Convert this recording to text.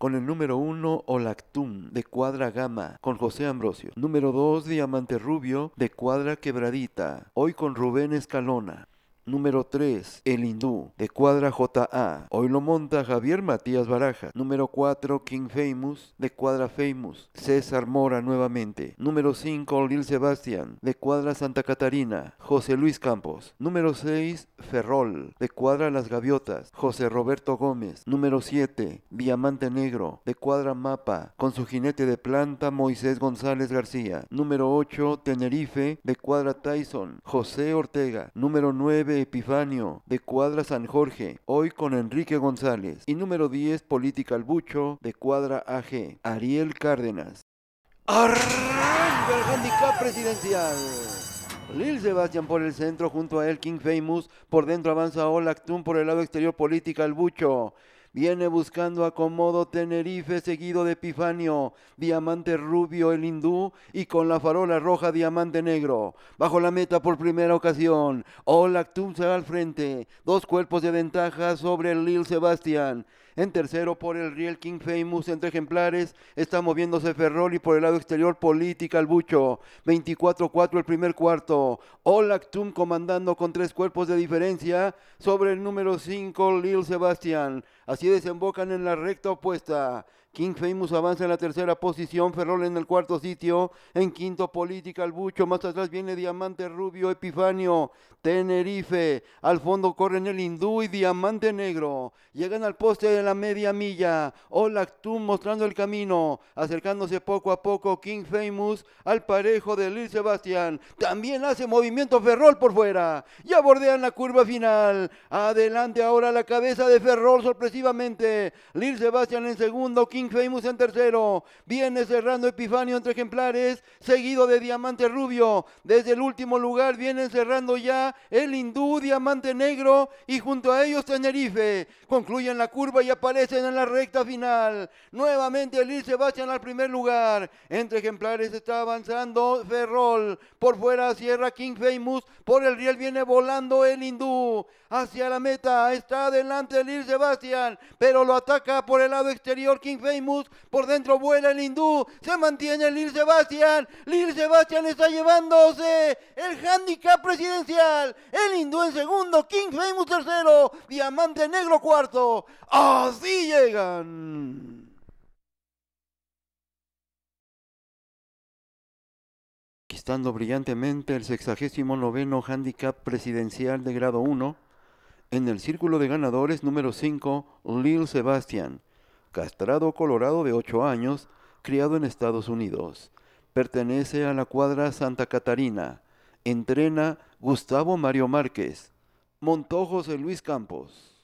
Con el número 1, Olactum, de cuadra gama, con José Ambrosio. Número 2, Diamante Rubio, de cuadra quebradita. Hoy con Rubén Escalona. Número 3, El Hindú, de Cuadra JA. Hoy lo monta Javier Matías Baraja. Número 4, King Famous, de Cuadra Famous. César Mora nuevamente. Número 5, Lil Sebastián de Cuadra Santa Catarina. José Luis Campos. Número 6, Ferrol, de Cuadra Las Gaviotas. José Roberto Gómez. Número 7, Diamante Negro, de Cuadra Mapa, con su jinete de planta Moisés González García. Número 8, Tenerife, de Cuadra Tyson. José Ortega. Número 9, Epifanio de Cuadra San Jorge, hoy con Enrique González. Y número 10 Política Albucho de Cuadra AG, Ariel Cárdenas. Arranca el handicap presidencial. Lil Sebastian por el centro junto a El King Famous. Por dentro avanza Olactun por el lado exterior Política Albucho. Viene buscando acomodo Tenerife seguido de Epifanio, Diamante Rubio el hindú y con la farola roja Diamante Negro. Bajo la meta por primera ocasión, Olactum se al frente, dos cuerpos de ventaja sobre el Lil Sebastian. En tercero, por el Real King Famous, entre ejemplares, está moviéndose Ferroli por el lado exterior, Política, Albucho Bucho. 24-4 el primer cuarto. Olactum comandando con tres cuerpos de diferencia sobre el número 5, Lil Sebastian. Así desembocan en la recta opuesta. King Famous avanza en la tercera posición, Ferrol en el cuarto sitio, en quinto Política el Bucho, más atrás viene Diamante Rubio, Epifanio, Tenerife, al fondo corren el Hindú y Diamante Negro, llegan al poste de la media milla, Olactum mostrando el camino, acercándose poco a poco King Famous al parejo de Lil Sebastian... también hace movimiento Ferrol por fuera, ya bordean la curva final, adelante ahora la cabeza de Ferrol sorpresivamente, Lil Sebastian en segundo, King King Famous en tercero. Viene cerrando Epifanio entre ejemplares, seguido de Diamante Rubio. Desde el último lugar viene cerrando ya el hindú Diamante Negro y junto a ellos Tenerife. Concluyen la curva y aparecen en la recta final. Nuevamente el Ir Sebastián al primer lugar. Entre ejemplares está avanzando Ferrol. Por fuera cierra King Famous. Por el riel viene volando el hindú. Hacia la meta está adelante el Ir Sebastián, pero lo ataca por el lado exterior King Famous por dentro vuela el hindú, se mantiene Lil Sebastian Lil Sebastian está llevándose el handicap presidencial, el hindú en segundo, King Famous tercero, Diamante Negro cuarto, así llegan. Estando brillantemente el 69 handicap presidencial de grado 1, en el círculo de ganadores número 5, Lil Sebastian, castrado colorado de 8 años, criado en Estados Unidos. Pertenece a la cuadra Santa Catarina. Entrena Gustavo Mario Márquez. José Luis Campos.